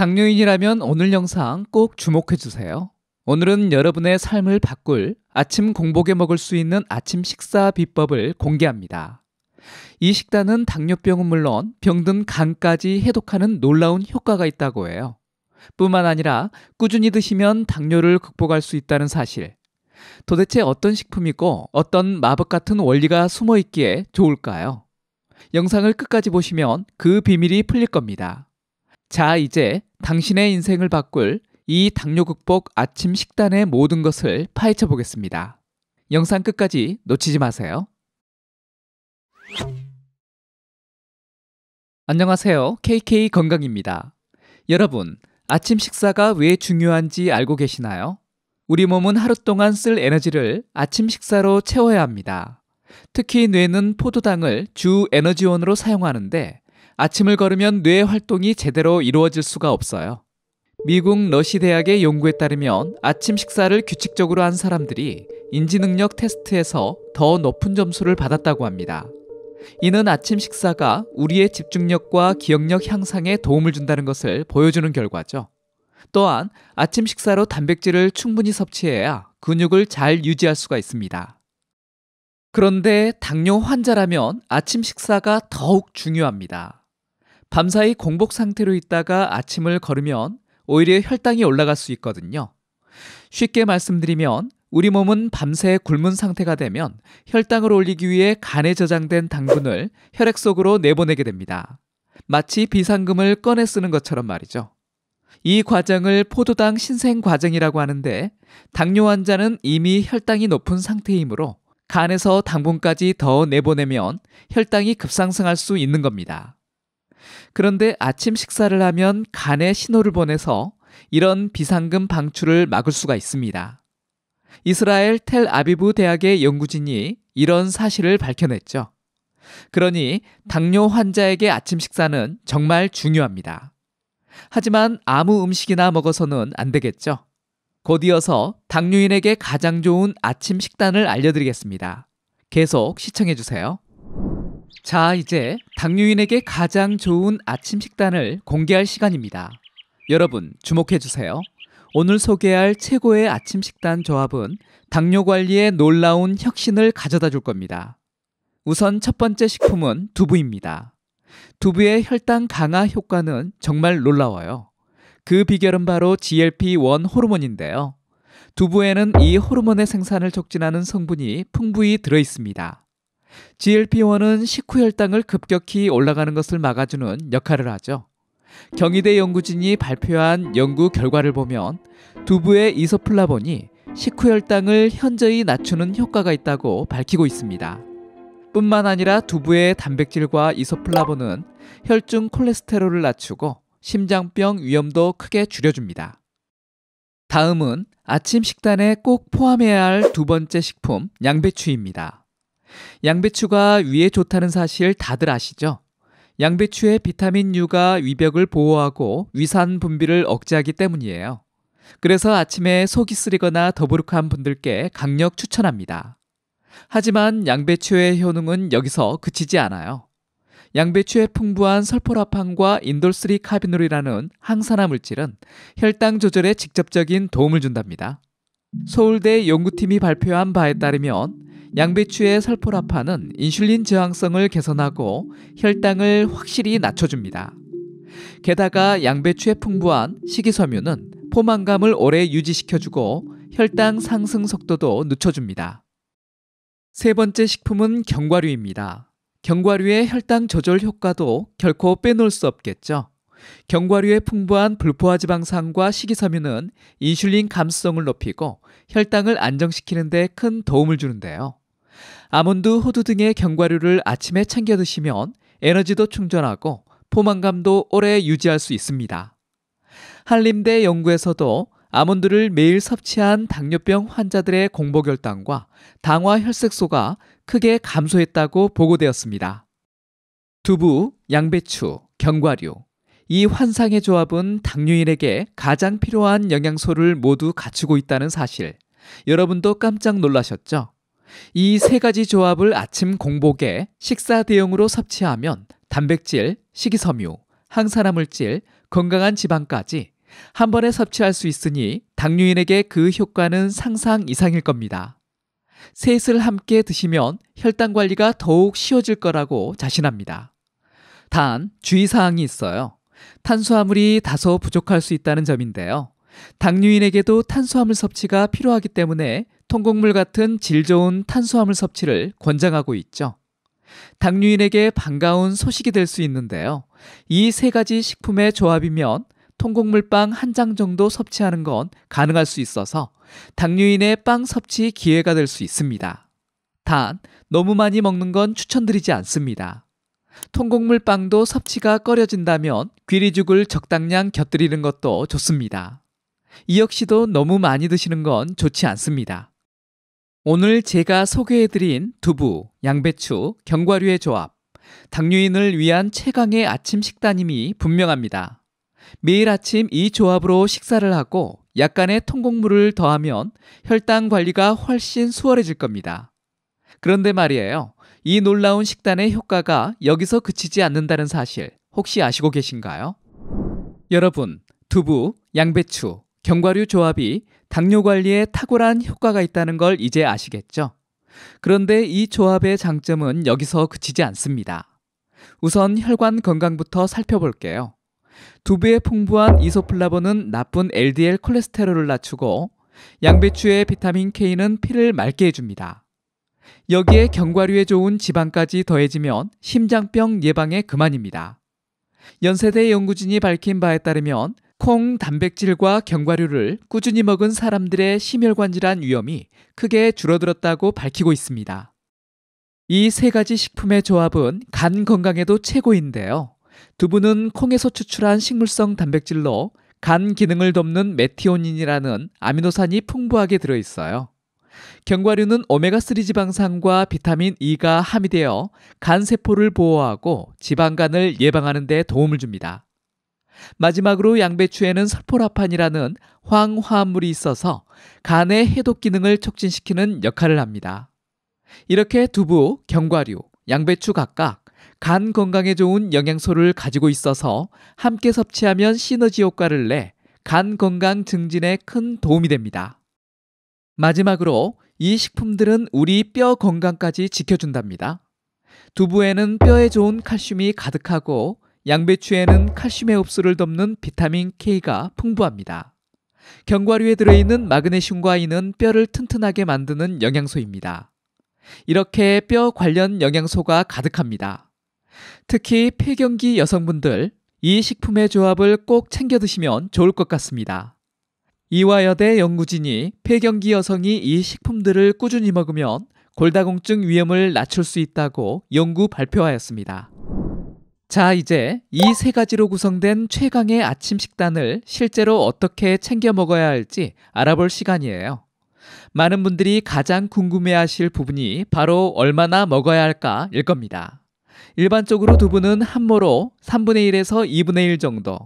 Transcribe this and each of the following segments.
당뇨인이라면 오늘 영상 꼭 주목해주세요. 오늘은 여러분의 삶을 바꿀 아침 공복에 먹을 수 있는 아침 식사 비법을 공개합니다. 이 식단은 당뇨병은 물론 병든 간까지 해독하는 놀라운 효과가 있다고 해요. 뿐만 아니라 꾸준히 드시면 당뇨를 극복할 수 있다는 사실. 도대체 어떤 식품이고 어떤 마법 같은 원리가 숨어 있기에 좋을까요? 영상을 끝까지 보시면 그 비밀이 풀릴 겁니다. 자, 이제 당신의 인생을 바꿀 이 당뇨 극복 아침 식단의 모든 것을 파헤쳐 보겠습니다. 영상 끝까지 놓치지 마세요. 안녕하세요. KK 건강입니다. 여러분, 아침 식사가 왜 중요한지 알고 계시나요? 우리 몸은 하루 동안 쓸 에너지를 아침 식사로 채워야 합니다. 특히 뇌는 포도당을 주 에너지원으로 사용하는데 아침을 걸으면 뇌 활동이 제대로 이루어질 수가 없어요. 미국 러시 대학의 연구에 따르면 아침 식사를 규칙적으로 한 사람들이 인지능력 테스트에서 더 높은 점수를 받았다고 합니다. 이는 아침 식사가 우리의 집중력과 기억력 향상에 도움을 준다는 것을 보여주는 결과죠. 또한 아침 식사로 단백질을 충분히 섭취해야 근육을 잘 유지할 수가 있습니다. 그런데 당뇨 환자라면 아침 식사가 더욱 중요합니다. 밤사이 공복 상태로 있다가 아침을 걸으면 오히려 혈당이 올라갈 수 있거든요. 쉽게 말씀드리면 우리 몸은 밤새 굶은 상태가 되면 혈당을 올리기 위해 간에 저장된 당분을 혈액 속으로 내보내게 됩니다. 마치 비상금을 꺼내 쓰는 것처럼 말이죠. 이 과정을 포도당 신생 과정이라고 하는데 당뇨 환자는 이미 혈당이 높은 상태이므로 간에서 당분까지 더 내보내면 혈당이 급상승할 수 있는 겁니다. 그런데 아침 식사를 하면 간에 신호를 보내서 이런 비상금 방출을 막을 수가 있습니다. 이스라엘 텔 아비브 대학의 연구진이 이런 사실을 밝혀냈죠. 그러니 당뇨 환자에게 아침 식사는 정말 중요합니다. 하지만 아무 음식이나 먹어서는 안 되겠죠. 곧이어서 당뇨인에게 가장 좋은 아침 식단을 알려드리겠습니다. 계속 시청해주세요. 자, 이제 당뇨인에게 가장 좋은 아침 식단을 공개할 시간입니다. 여러분, 주목해 주세요. 오늘 소개할 최고의 아침 식단 조합은 당뇨 관리에 놀라운 혁신을 가져다 줄 겁니다. 우선 첫 번째 식품은 두부입니다. 두부의 혈당 강화 효과는 정말 놀라워요. 그 비결은 바로 GLP-1 호르몬인데요. 두부에는 이 호르몬의 생산을 촉진하는 성분이 풍부히 들어 있습니다. GLP-1은 식후 혈당을 급격히 올라가는 것을 막아주는 역할을 하죠. 경희대 연구진이 발표한 연구 결과를 보면 두부의 이소플라본이 식후 혈당을 현저히 낮추는 효과가 있다고 밝히고 있습니다. 뿐만 아니라 두부의 단백질과 이소플라본은 혈중 콜레스테롤을 낮추고 심장병 위험도 크게 줄여줍니다. 다음은 아침 식단에 꼭 포함해야 할 두 번째 식품 양배추입니다. 양배추가 위에 좋다는 사실 다들 아시죠? 양배추의 비타민 U가 위벽을 보호하고 위산 분비를 억제하기 때문이에요. 그래서 아침에 속이 쓰리거나 더부룩한 분들께 강력 추천합니다. 하지만 양배추의 효능은 여기서 그치지 않아요. 양배추의 풍부한 설포라판과 인돌3 카비놀이라는 항산화 물질은 혈당 조절에 직접적인 도움을 준답니다. 서울대 연구팀이 발표한 바에 따르면 양배추의 설포라파는 인슐린 저항성을 개선하고 혈당을 확실히 낮춰줍니다. 게다가 양배추에 풍부한 식이섬유는 포만감을 오래 유지시켜주고 혈당 상승 속도도 늦춰줍니다. 세 번째 식품은 견과류입니다. 견과류의 혈당 조절 효과도 결코 빼놓을 수 없겠죠. 견과류의 풍부한 불포화 지방산과 식이섬유는 인슐린 감수성을 높이고 혈당을 안정시키는 데 큰 도움을 주는데요. 아몬드, 호두 등의 견과류를 아침에 챙겨 드시면 에너지도 충전하고 포만감도 오래 유지할 수 있습니다. 한림대 연구에서도 아몬드를 매일 섭취한 당뇨병 환자들의 공복혈당과 당화 혈색소가 크게 감소했다고 보고되었습니다. 두부, 양배추, 견과류. 이 환상의 조합은 당뇨인에게 가장 필요한 영양소를 모두 갖추고 있다는 사실. 여러분도 깜짝 놀라셨죠? 이세 가지 조합을 아침 공복에 식사 대용으로 섭취하면 단백질, 식이섬유, 항산화물질, 건강한 지방까지 한 번에 섭취할 수 있으니 당뇨인에게 그 효과는 상상 이상일 겁니다. 셋을 함께 드시면 혈당 관리가 더욱 쉬워질 거라고 자신합니다. 단, 주의사항이 있어요. 탄수화물이 다소 부족할 수 있다는 점인데요. 당뇨인에게도 탄수화물 섭취가 필요하기 때문에 통곡물 같은 질 좋은 탄수화물 섭취를 권장하고 있죠. 당뇨인에게 반가운 소식이 될 수 있는데요. 이 세 가지 식품의 조합이면 통곡물빵 한 장 정도 섭취하는 건 가능할 수 있어서 당뇨인의 빵 섭취 기회가 될 수 있습니다. 단, 너무 많이 먹는 건 추천드리지 않습니다. 통곡물 빵도 섭취가 꺼려진다면 귀리죽을 적당량 곁들이는 것도 좋습니다. 이 역시도 너무 많이 드시는 건 좋지 않습니다. 오늘 제가 소개해드린 두부, 양배추, 견과류의 조합, 당뇨인을 위한 최강의 아침 식단임이 분명합니다. 매일 아침 이 조합으로 식사를 하고 약간의 통곡물을 더하면 혈당 관리가 훨씬 수월해질 겁니다. 그런데 말이에요. 이 놀라운 식단의 효과가 여기서 그치지 않는다는 사실 혹시 아시고 계신가요? 여러분, 두부, 양배추, 견과류 조합이 당뇨 관리에 탁월한 효과가 있다는 걸 이제 아시겠죠? 그런데 이 조합의 장점은 여기서 그치지 않습니다. 우선 혈관 건강부터 살펴볼게요. 두부에 풍부한 이소플라본은 나쁜 LDL 콜레스테롤을 낮추고 양배추의 비타민 K는 피를 맑게 해줍니다. 여기에 견과류에 좋은 지방까지 더해지면 심장병 예방에 그만입니다. 연세대 연구진이 밝힌 바에 따르면 콩 단백질과 견과류를 꾸준히 먹은 사람들의 심혈관 질환 위험이 크게 줄어들었다고 밝히고 있습니다. 이 세 가지 식품의 조합은 간 건강에도 최고인데요. 두부는 콩에서 추출한 식물성 단백질로 간 기능을 돕는 메티오닌이라는 아미노산이 풍부하게 들어있어요. 견과류는 오메가3 지방산과 비타민 E가 함유되어 간세포를 보호하고 지방간을 예방하는 데 도움을 줍니다. 마지막으로 양배추에는 설포라판이라는 황화합물이 있어서 간의 해독 기능을 촉진시키는 역할을 합니다. 이렇게 두부, 견과류, 양배추 각각 간 건강에 좋은 영양소를 가지고 있어서 함께 섭취하면 시너지 효과를 내 간 건강 증진에 큰 도움이 됩니다. 마지막으로 이 식품들은 우리 뼈 건강까지 지켜준답니다. 두부에는 뼈에 좋은 칼슘이 가득하고 양배추에는 칼슘의 흡수를 돕는 비타민 K가 풍부합니다. 견과류에 들어있는 마그네슘과 이는 뼈를 튼튼하게 만드는 영양소입니다. 이렇게 뼈 관련 영양소가 가득합니다. 특히 폐경기 여성분들, 이 식품의 조합을 꼭 챙겨 드시면 좋을 것 같습니다. 이화여대 연구진이 폐경기 여성이 이 식품들을 꾸준히 먹으면 골다공증 위험을 낮출 수 있다고 연구 발표하였습니다. 자, 이제 이 세 가지로 구성된 최강의 아침 식단을 실제로 어떻게 챙겨 먹어야 할지 알아볼 시간이에요. 많은 분들이 가장 궁금해 하실 부분이 바로 얼마나 먹어야 할까일 겁니다. 일반적으로 두부는 한모로 3분의 1에서 2분의 1 정도,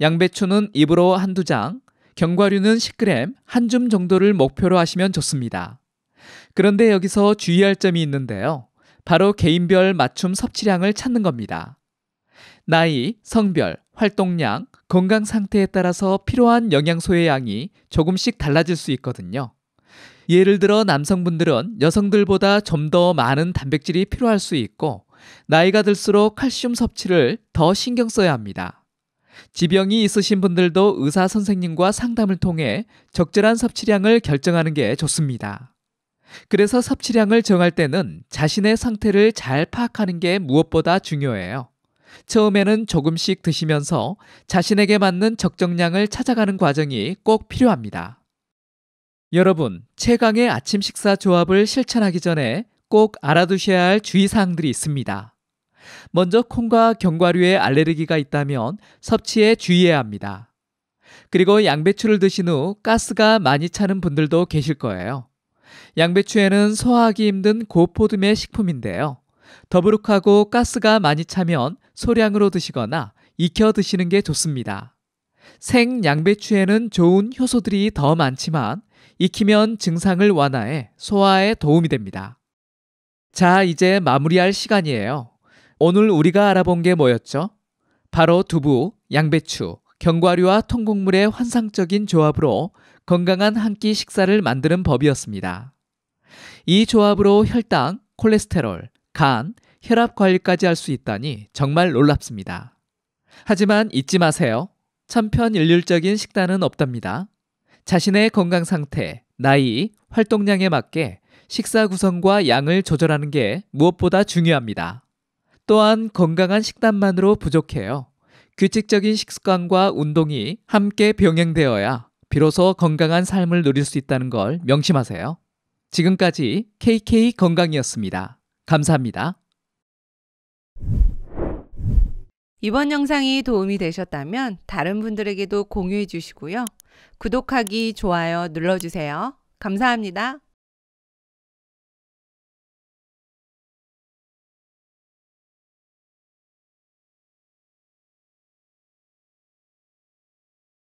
양배추는 입으로 한두 장, 견과류는 10g 한 줌 정도를 목표로 하시면 좋습니다. 그런데 여기서 주의할 점이 있는데요. 바로 개인별 맞춤 섭취량을 찾는 겁니다. 나이, 성별, 활동량, 건강 상태에 따라서 필요한 영양소의 양이 조금씩 달라질 수 있거든요. 예를 들어 남성분들은 여성들보다 좀 더 많은 단백질이 필요할 수 있고, 나이가 들수록 칼슘 섭취를 더 신경 써야 합니다. 지병이 있으신 분들도 의사 선생님과 상담을 통해 적절한 섭취량을 결정하는 게 좋습니다. 그래서 섭취량을 정할 때는 자신의 상태를 잘 파악하는 게 무엇보다 중요해요. 처음에는 조금씩 드시면서 자신에게 맞는 적정량을 찾아가는 과정이 꼭 필요합니다. 여러분, 최강의 아침 식사 조합을 실천하기 전에 꼭 알아두셔야 할 주의사항들이 있습니다. 먼저 콩과 견과류에 알레르기가 있다면 섭취에 주의해야 합니다. 그리고 양배추를 드신 후 가스가 많이 차는 분들도 계실 거예요. 양배추에는 소화하기 힘든 고포듬의 식품인데요. 더부룩하고 가스가 많이 차면 소량으로 드시거나 익혀 드시는 게 좋습니다. 생 양배추에는 좋은 효소들이 더 많지만 익히면 증상을 완화해 소화에 도움이 됩니다. 자, 이제 마무리할 시간이에요. 오늘 우리가 알아본 게 뭐였죠? 바로 두부, 양배추, 견과류와 통곡물의 환상적인 조합으로 건강한 한 끼 식사를 만드는 법이었습니다. 이 조합으로 혈당, 콜레스테롤, 간, 혈압 관리까지 할 수 있다니 정말 놀랍습니다. 하지만 잊지 마세요. 천편일률적인 식단은 없답니다. 자신의 건강 상태, 나이, 활동량에 맞게 식사 구성과 양을 조절하는 게 무엇보다 중요합니다. 또한 건강한 식단만으로 부족해요. 규칙적인 식습관과 운동이 함께 병행되어야 비로소 건강한 삶을 누릴 수 있다는 걸 명심하세요. 지금까지 KK 건강이었습니다. 감사합니다. 이번 영상이 도움이 되셨다면 다른 분들에게도 공유해 주시고요. 구독하기, 좋아요 눌러주세요. 감사합니다.